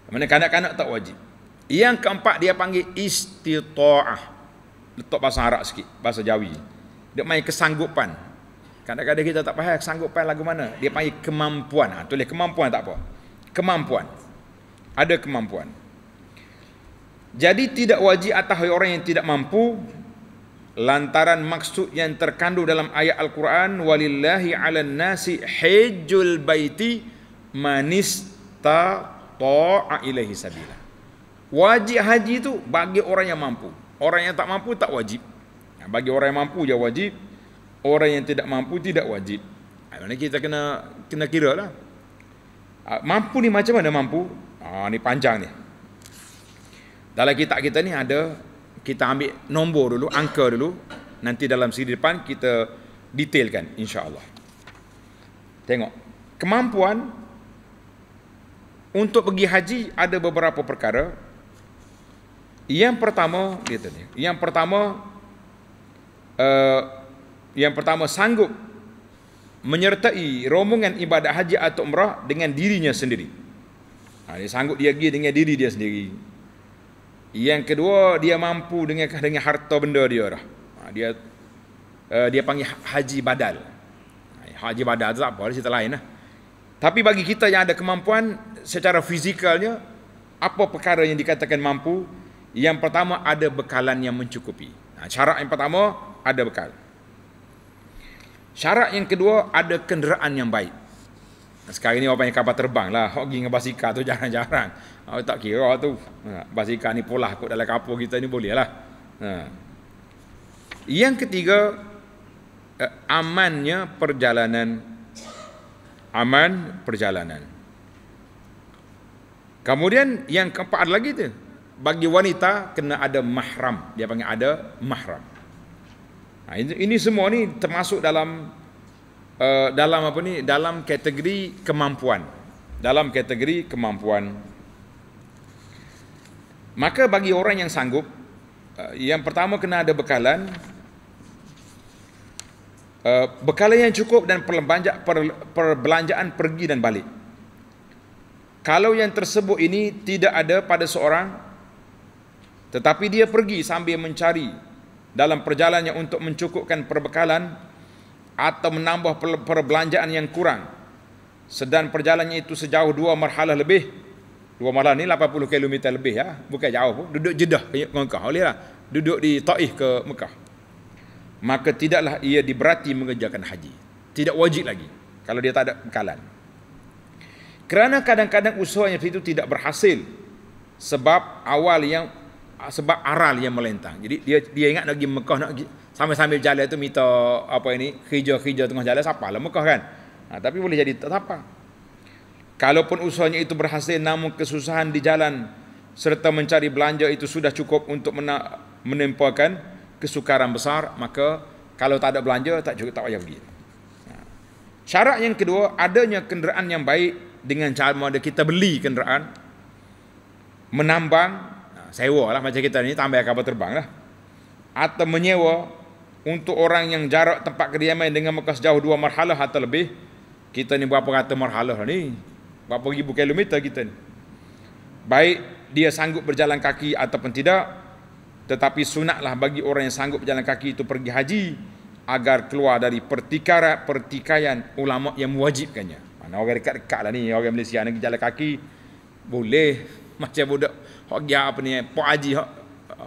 Mana kanak-kanak tak wajib. Yang keempat dia panggil istita'ah. Letak bahasa Arab sikit, bahasa Jawi. Dia main kesanggupan. Kadang-kadang kita tak faham kesanggupan lagu mana. Dia panggil kemampuan. Ha, tulis kemampuan tak apa. Kemampuan. Ada kemampuan. Jadi tidak wajib atas orang yang tidak mampu lantaran maksud yang terkandung dalam ayat Al-Quran walillahi ala nasi hajjul baiti manis ta'a ilaihi sabila. Wajib haji itu bagi orang yang mampu. Orang yang tak mampu tak wajib. Bagi orang yang mampu dia wajib. Orang yang tidak mampu tidak wajib. Ah, mana kita kena kena kira lah. Ah, mampu ni macam mana mampu? Ah ni panjang ni. Dalam kitab kita ni ada kita ambil nombor dulu, angka dulu. Nanti dalam siri depan kita detailkan insya-Allah. Tengok, kemampuan untuk pergi haji ada beberapa perkara. Yang pertama, gitu ni. Yang pertama uh, yang pertama sanggup menyertai rombongan ibadat haji atau umrah dengan dirinya sendiri. Ha, dia sanggup dia pergi dengan diri dia sendiri. Yang kedua dia mampu dengan dengan harta benda dia dah. Ha, dia eh, dia panggil ha-, haji badal. Ha, haji badal tak apa, cerita lain lah. Tapi bagi kita yang ada kemampuan secara fizikalnya apa perkara yang dikatakan mampu? Yang pertama ada bekalan yang mencukupi. Nah, syarat yang pertama ada bekal. Syarat yang kedua ada kenderaan yang baik. Sekarang ni orang panggil kapal terbang lah. Hoki dengan basikal tu jarang-jarang. Aku ah, tak kira tu. Basikal ni pula kot dalam kapal kita ni boleh lah. Yang ketiga, eh, amannya perjalanan. Aman perjalanan. Kemudian yang keempat lagi tu. Bagi wanita kena ada mahram. Dia panggil ada mahram. Ini semua ni termasuk dalam Eh, dalam apa ni dalam kategori kemampuan dalam kategori kemampuan maka bagi orang yang sanggup uh, yang pertama kena ada bekalan uh, bekalan yang cukup dan perbelanjaan per, perbelanjaan pergi dan balik kalau yang tersebut ini tidak ada pada seorang tetapi dia pergi sambil mencari dalam perjalanannya untuk mencukupkan perbekalan atau menambah perbelanjaan yang kurang sedang perjalanan itu sejauh dua marhalah lebih dua marhalah ni 80 km lebih ya bukan jauh pun duduk jedah, ke Mekah bolehlah duduk di Taif ke Mekah maka tidaklah ia diberati mengerjakan haji tidak wajib lagi kalau dia tak ada bekalan kerana kadang-kadang usahanya itu tidak berhasil sebab awal yang Ah, sebab aral yang melentang. Jadi dia dia ingat nak pergi Mekah nak sambil-sambil jalan tu minta apa ini hijau-hijau tengah jalan siapa lah Mekah kan. Ha, tapi boleh jadi tak apa. Kalaupun usahanya itu berhasil namun kesusahan di jalan serta mencari belanja itu sudah cukup untuk mena- menempuhkan kesukaran besar maka kalau tak ada belanja tak cukup tak payah pergi. Ah. Syarat yang kedua adanya kenderaan yang baik dengan cara kita beli kenderaan menambang sewa lah macam kita ni tambah kapal terbang lah atau menyewa untuk orang yang jarak tempat kediaman dengan Mekah sejauh dua marhalah atau lebih kita ni berapa kata marhalah ni berapa ribu kilometer kita ni baik dia sanggup berjalan kaki ataupun tidak tetapi sunatlah bagi orang yang sanggup berjalan kaki itu pergi haji agar keluar dari pertikaian pertikaian ulama yang mewajibkannya mana orang dekat-dekat lah ni orang Malaysia nak jalan kaki boleh macam budak hok gi apa ni eh? pak haji hok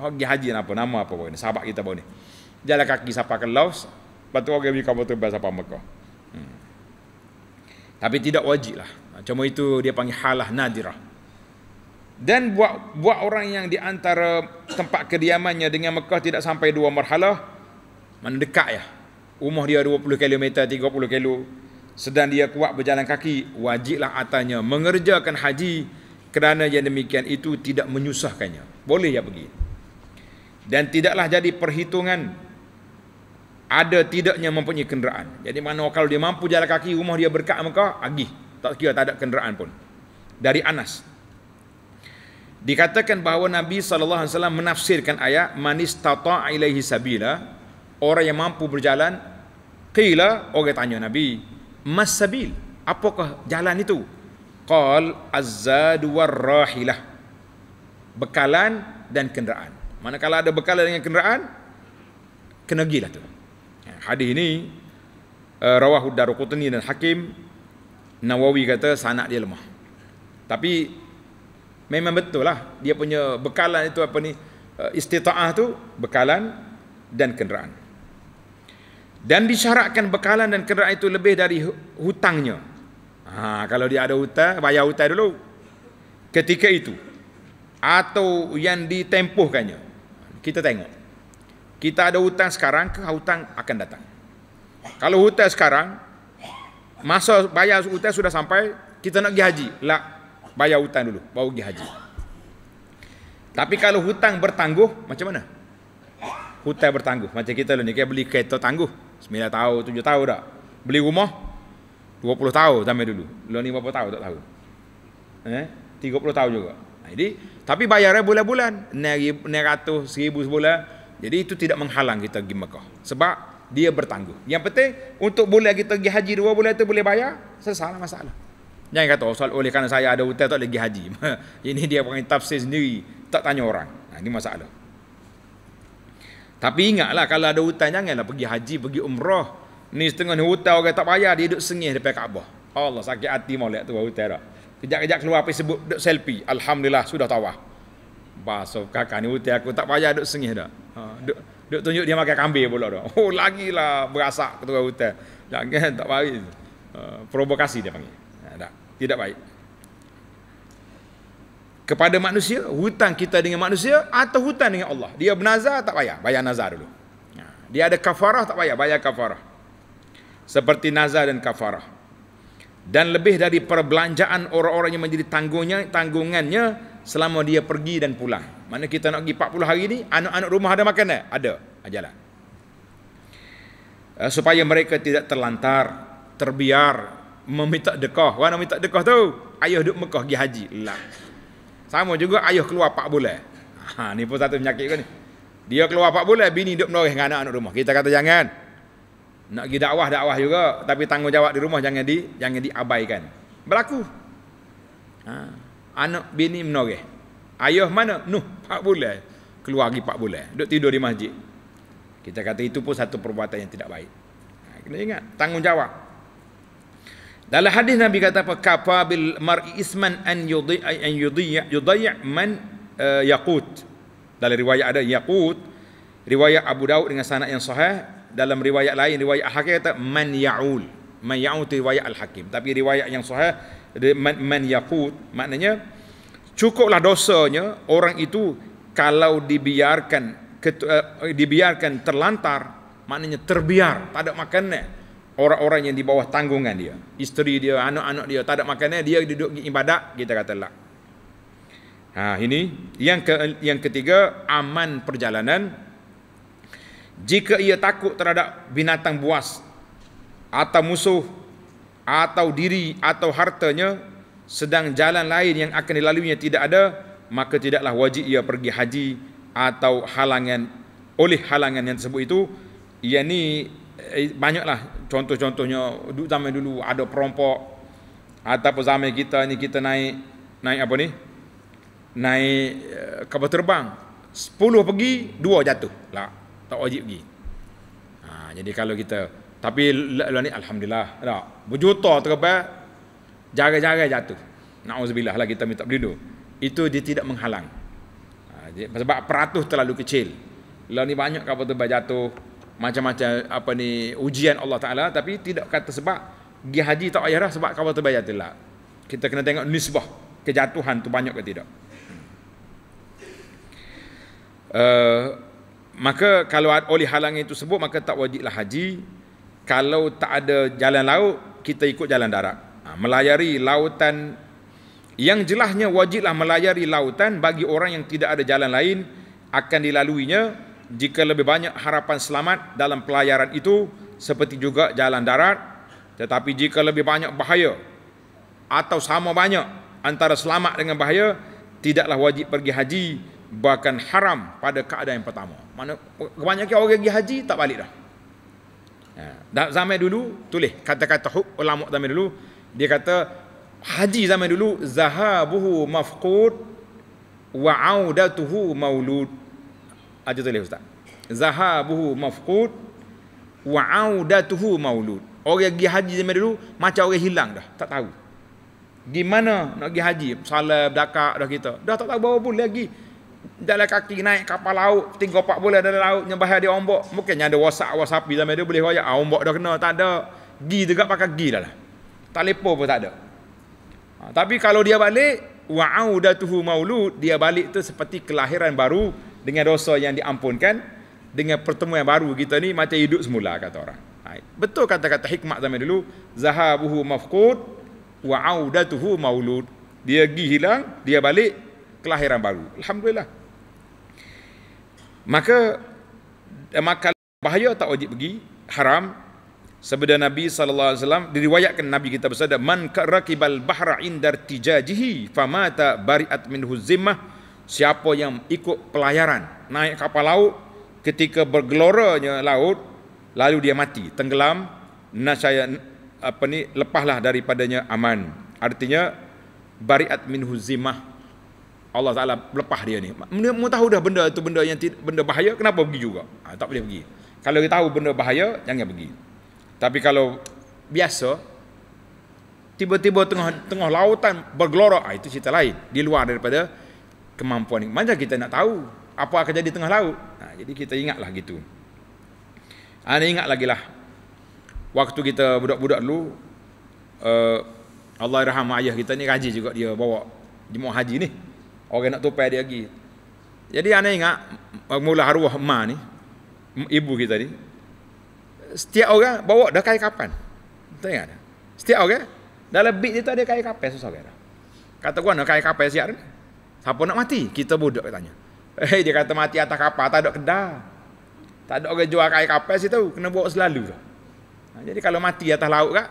hok haji apa nama apa boleh ni sahabat kita boleh ni jalan kaki siapa ke laos patu orang bagi kamu tu siapa mekah hmm. tapi tidak wajib lah cuma itu dia panggil halah nadirah dan buat buat orang yang di antara tempat kediamannya dengan Mekah tidak sampai dua marhalah mana dekat ya umur dia 20 km 30 km sedang dia kuat berjalan kaki wajiblah atanya mengerjakan haji kerana yang demikian itu tidak menyusahkannya boleh ya pergi dan tidaklah jadi perhitungan ada tidaknya mempunyai kenderaan jadi mana kalau dia mampu jalan kaki rumah dia berkat maka agih ah, tak kira tak ada kenderaan pun dari Anas dikatakan bahawa Nabi saw menafsirkan ayat manis tata ilaihi sabila orang yang mampu berjalan qila orang tanya Nabi mas sabil apakah jalan itu qal azad warrahilah bekalan dan kenderaan manakala ada bekalan dengan kenderaan kena gilah tu ya, hadis ini uh, eh, rawahu daruqutni dan hakim nawawi kata sanad dia lemah tapi memang betul lah dia punya bekalan itu apa ni eh, istita'ah tu bekalan dan kenderaan dan disyaratkan bekalan dan kenderaan itu lebih dari hutangnya Ha, kalau dia ada hutang, bayar hutang dulu. Ketika itu. Atau yang ditempuhkannya. Kita tengok. Kita ada hutang sekarang ke hutang akan datang. Kalau hutang sekarang, masa bayar hutang sudah sampai, kita nak pergi haji. Lah, bayar hutang dulu, baru pergi haji. Tapi kalau hutang bertangguh, macam mana? Hutang bertangguh. Macam kita ni, kita beli kereta tangguh. 9 tahun, 7 tahun dah. Beli rumah, 20 tahun sampai dulu. Lo ni berapa tahun tak tahu. Eh, 30 tahun juga. Jadi, tapi bayarnya bulan-bulan, 100 1000 sebulan. Jadi itu tidak menghalang kita pergi Mekah. Sebab dia bertangguh. Yang penting untuk boleh kita pergi haji dua bulan itu boleh bayar, selesai lah masalah. Jangan kata oh, soal oleh kerana saya ada hutang tak lagi haji. ini dia pakai tafsir sendiri, tak tanya orang. Nah, ini masalah. Tapi ingatlah kalau ada hutang janganlah pergi haji, pergi umrah. Ni setengah ni hutang orang tak payah dia duduk sengih depan Kaabah. Allah sakit hati molek tu hutang dah. Kejap-kejap keluar pergi sebut duduk selfie. Alhamdulillah sudah tawaf. Baso kakak ni hutang aku tak payah duduk sengih dah. Ha duduk, duduk tunjuk dia makan kambing pula dah. Oh lagilah berasak ketua hutang. Jangan tak baik. Uh, provokasi dia panggil. Ha, tak, tidak baik. Kepada manusia, hutang kita dengan manusia atau hutang dengan Allah. Dia bernazar tak payah, bayar nazar dulu. Ha, dia ada kafarah tak payah, bayar kafarah seperti nazar dan kafarah dan lebih dari perbelanjaan orang-orang yang menjadi tanggungnya tanggungannya selama dia pergi dan pulang mana kita nak pergi 40 hari ni anak-anak rumah ada makan tak ada ajalah ah, ah, supaya mereka tidak terlantar terbiar meminta dekah mana nak minta dekah tu ayah duk Mekah pergi haji lah sama juga ayah keluar pak boleh. Ah, ha, ni pun satu penyakit kan ni dia keluar pak boleh, bini duk menoreh dengan anak-anak rumah kita kata jangan nak pergi dakwah, dakwah juga. Tapi tanggungjawab di rumah jangan di jangan diabaikan. Berlaku. Ha. Anak bini menoreh. Ayah mana? Nuh, pak bulan. Keluar lagi pak bulan. Duduk tidur di masjid. Kita kata itu pun satu perbuatan yang tidak baik. Ha, kena ingat, tanggungjawab. Dalam hadis Nabi kata apa? Kapabil mar'i isman an yudhi'a yudhi'a man uh, yaqut. Dalam riwayat ada yaqut. Riwayat Abu Daud dengan sanad yang sahih, dalam riwayat lain riwayat hakim kata man yaul man yaul riwayat al hakim tapi riwayat yang sahih man man yaqut maknanya cukuplah dosanya orang itu kalau dibiarkan ketua, eh, dibiarkan terlantar maknanya terbiar tak ada makannya orang-orang yang di bawah tanggungan dia isteri dia anak-anak dia tak ada makannya dia duduk ibadat kita kata lah ha, ini yang ke, yang ketiga aman perjalanan jika ia takut terhadap binatang buas atau musuh atau diri atau hartanya sedang jalan lain yang akan dilaluinya tidak ada maka tidaklah wajib ia pergi haji atau halangan oleh halangan yang tersebut itu ia ni eh, banyaklah contoh-contohnya zaman dulu ada perompok atau zaman kita ni kita naik naik apa ni naik eh, kapal terbang sepuluh pergi dua jatuh lah tak wajib pergi. Ha, jadi kalau kita tapi lalu ni alhamdulillah tak berjuta terbang jaga-jaga jatuh. Nauzubillah lah kita minta berlindung. Itu dia tidak menghalang. Ha, sebab peratus terlalu kecil. Lalu ni banyak kapal terbang jatuh macam-macam apa ni ujian Allah Taala tapi tidak kata sebab pergi haji tak payah lah sebab kapal terbang jatuh lah. Kita kena tengok nisbah kejatuhan tu banyak ke tidak. Uh, Maka kalau oleh halangan itu sebut maka tak wajiblah haji. Kalau tak ada jalan laut, kita ikut jalan darat. Ha, melayari lautan yang jelasnya wajiblah melayari lautan bagi orang yang tidak ada jalan lain akan dilaluinya jika lebih banyak harapan selamat dalam pelayaran itu seperti juga jalan darat tetapi jika lebih banyak bahaya atau sama banyak antara selamat dengan bahaya tidaklah wajib pergi haji bahkan haram pada keadaan yang pertama. Mana kebanyakan orang pergi haji tak balik dah. Ha. zaman dulu tulis kata-kata ulama zaman dulu dia kata haji zaman dulu zahabuhu mafqud wa audatuhu maulud. ajar tulis ustaz. Zahabuhu mafqud wa audatuhu maulud. Orang pergi haji zaman dulu macam orang hilang dah, tak tahu. Di mana nak pergi haji? Salah, berdakak dah kita. Dah tak tahu bawa pun lagi jalan kaki naik kapal laut tiga pak boleh dalam laut nyembah dia ombak mungkinnya ada wasap wasap bila dia boleh royak ah, ombak dah kena tak ada gi juga pakai gi dah lah, lah. telefon pun tak ada ha, tapi kalau dia balik wa'audatuhu maulud dia balik tu seperti kelahiran baru dengan dosa yang diampunkan dengan pertemuan baru kita ni macam hidup semula kata orang ha, betul kata-kata hikmat zaman dulu zahabuhu mafqud wa'audatuhu maulud dia gi hilang dia balik kelahiran baru. Alhamdulillah. Maka eh, maka bahaya tak wajib pergi, haram. Sebeda Nabi saw diriwayatkan Nabi kita bersabda man karakibal bahra indar tijajihi famata bariat minhu huzimah. siapa yang ikut pelayaran naik kapal laut ketika bergeloranya laut lalu dia mati tenggelam nasaya apa ni lepahlah daripadanya aman artinya bariat minhu huzimah. Allah Taala lepas dia ni. Dia mau tahu dah benda tu benda yang benda bahaya kenapa pergi juga? Ha, tak boleh pergi. Kalau dia tahu benda bahaya jangan pergi. Tapi kalau biasa tiba-tiba tengah tengah lautan bergelora ha, itu cerita lain di luar daripada kemampuan ni. Mana kita nak tahu apa akan jadi tengah laut? Ha, jadi kita ingatlah gitu. Ana ha, ingat lagilah waktu kita budak-budak dulu eh, Allah rahmat ayah kita ni rajin juga dia bawa jemaah haji ni Orang nak tupai dia lagi. Jadi anda ingat, mula arwah emak ni, ibu kita ni, setiap orang bawa dah kaya kapan. Tak ingat dah. Setiap orang, dah lebih dia tu ada kaya kapan susah kira. Kata gua nak kain kapan siap ni. Siapa nak mati? Kita budak tanya. Eh dia kata mati atas kapal, tak ada kedah. Tak ada orang jual kain kapan situ, kena bawa selalu. Ha, jadi kalau mati atas laut kak,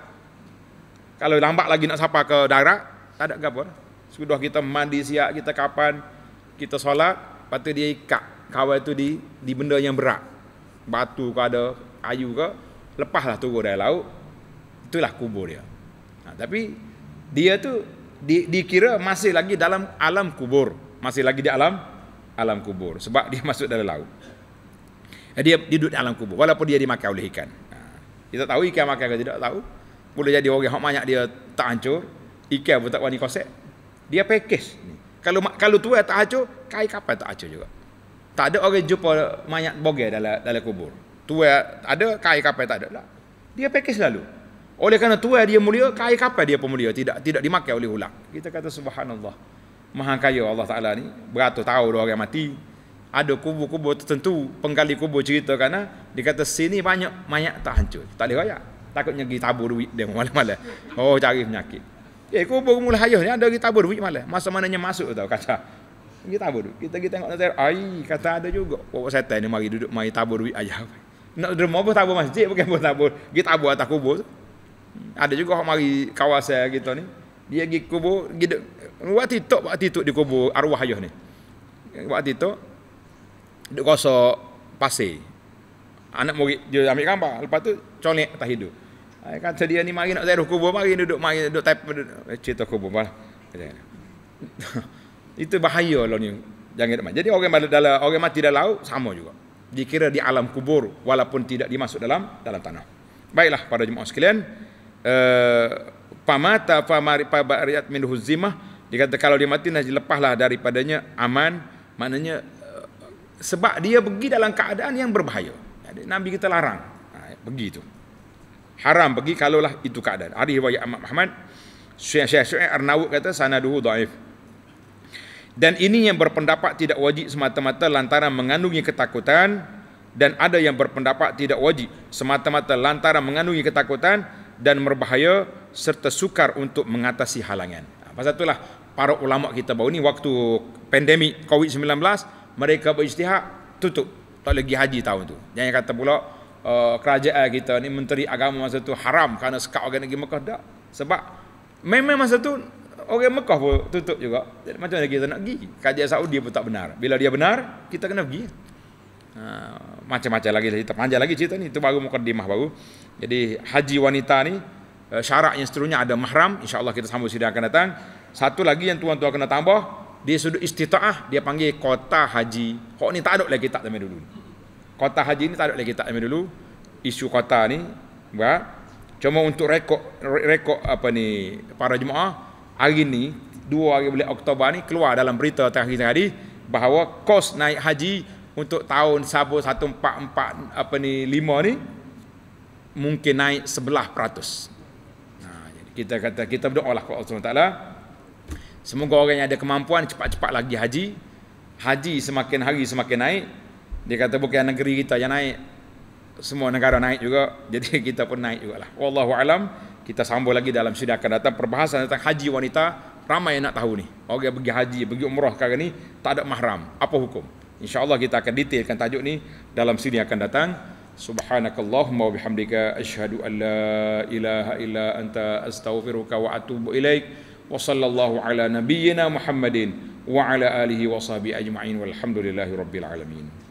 kalau lambat lagi nak sapa ke darat, tak ada apa-apa sudah kita mandi siap kita kapan kita solat patut dia ikat kawan tu di di benda yang berat batu ke ada ayu ke lah turun dari laut itulah kubur dia ha, tapi dia tu di, dikira masih lagi dalam alam kubur masih lagi di alam alam kubur sebab dia masuk dalam laut eh, dia duduk di alam kubur walaupun dia dimakan oleh ikan ha, kita tahu ikan makan ke tidak tahu boleh jadi orang yang banyak dia tak hancur ikan pun tak wani kosek dia pekes ni. Kalau kalau tua tak hancur, kai kapan tak hancur juga. Tak ada orang jumpa mayat bogel dalam dalam kubur. Tua ada, kai kapan tak ada lah. Dia pekes selalu. Oleh kerana tua dia mulia, kai kapan dia pun mulia, tidak tidak dimakan oleh ulang. Kita kata subhanallah. Maha kaya Allah Taala ni, beratus tahun dua orang mati. Ada kubur-kubur tertentu, penggali kubur cerita kerana dikata sini banyak mayat tak hancur. Tak boleh royak. Takutnya pergi tabur duit dia malam-malam. Oh cari penyakit. Eh, kau baru mula hayah ni, ada kita tabur malah masa mana nya masuk tau, kata. Kita tabur kita Kita tengok nazar. Ai, kata ada juga. Bapak oh, setan ni mari duduk, mari tabur duit ayah. Nak derma pun tabur masjid, bukan pun tabur. Kita tabur atas kubur. Ada juga orang mari kawasan kita ni. Dia pergi kubur, gitu. Waktu itu, waktu itu di kubur arwah ayah ni. Waktu itu, duduk kosok pasir. Anak murid dia ambil gambar. Lepas tu, conek atas hidup. Ayah eh, kata dia ni mari nak ziarah kubur, mari duduk mari duduk tepi eh, cerita kubur bah. Itu bahaya lah ni. Jangan teman. Jadi orang mati dalam orang mati dalam laut sama juga. Dikira di alam kubur walaupun tidak dimasuk dalam dalam tanah. Baiklah pada jemaah sekalian, pamata eh, fa maripa bariat min huzimah dikata kalau dia mati nanti lepahlah daripadanya aman maknanya sebab dia pergi dalam keadaan yang berbahaya. Nabi kita larang. Ha, begitu. pergi haram pergi kalaulah itu keadaan hari riwayat Ahmad Muhammad Syekh Syekh Arnawut kata sana sanaduhu dhaif dan ini yang berpendapat tidak wajib semata-mata lantaran mengandungi ketakutan dan ada yang berpendapat tidak wajib semata-mata lantaran mengandungi ketakutan dan berbahaya serta sukar untuk mengatasi halangan. Ha, pasal itulah para ulama kita baru ini waktu pandemik COVID-19 mereka berijtihad tutup tak lagi haji tahun tu. Jangan kata pula Eh, kerajaan kita ni menteri agama masa tu haram kerana sekak orang negeri Mekah dah. Sebab memang masa tu orang Mekah pun tutup juga. Jadi, macam mana kita nak pergi? Kerajaan Saudi pun tak benar. Bila dia benar, kita kena pergi. Ha, macam-macam lagi cerita lah. panjang lagi cerita ni itu baru mukadimah baru jadi haji wanita ni uh, eh, syaratnya seterusnya ada mahram insyaallah kita sambung sidang akan datang satu lagi yang tuan-tuan kena tambah dia sudut istita'ah dia panggil kota haji. Kok ni tak ada lagi tak sampai dulu. Ni kota haji ni tak ada lagi tak ambil dulu isu kota ni buat cuma untuk rekod rekod apa ni para jemaah hari ni dua hari bulan Oktober ni keluar dalam berita terakhir tadi bahawa kos naik haji untuk tahun Sabo 144 apa ni 5 ni mungkin naik 11%. Nah, ha, jadi kita kata kita berdoa lah kepada Allah Taala. Semoga orang yang ada kemampuan cepat-cepat lagi haji. Haji semakin hari semakin naik, dia kata bukan negeri kita yang naik. Semua negara naik juga. Jadi kita pun naik juga lah. Wallahu alam. Kita sambung lagi dalam sidang akan datang perbahasan tentang haji wanita. Ramai yang nak tahu ni. Orang okay, pergi haji, pergi umrah sekarang ni tak ada mahram. Apa hukum? InsyaAllah kita akan detailkan tajuk ni dalam sini akan datang. Subhanakallahumma wa bihamdika ashhadu an la ilaha illa anta astaghfiruka wa atubu ilaik. Wa sallallahu ala nabiyyina Muhammadin wa ala alihi wa sahbihi ajma'in walhamdulillahi rabbil alamin.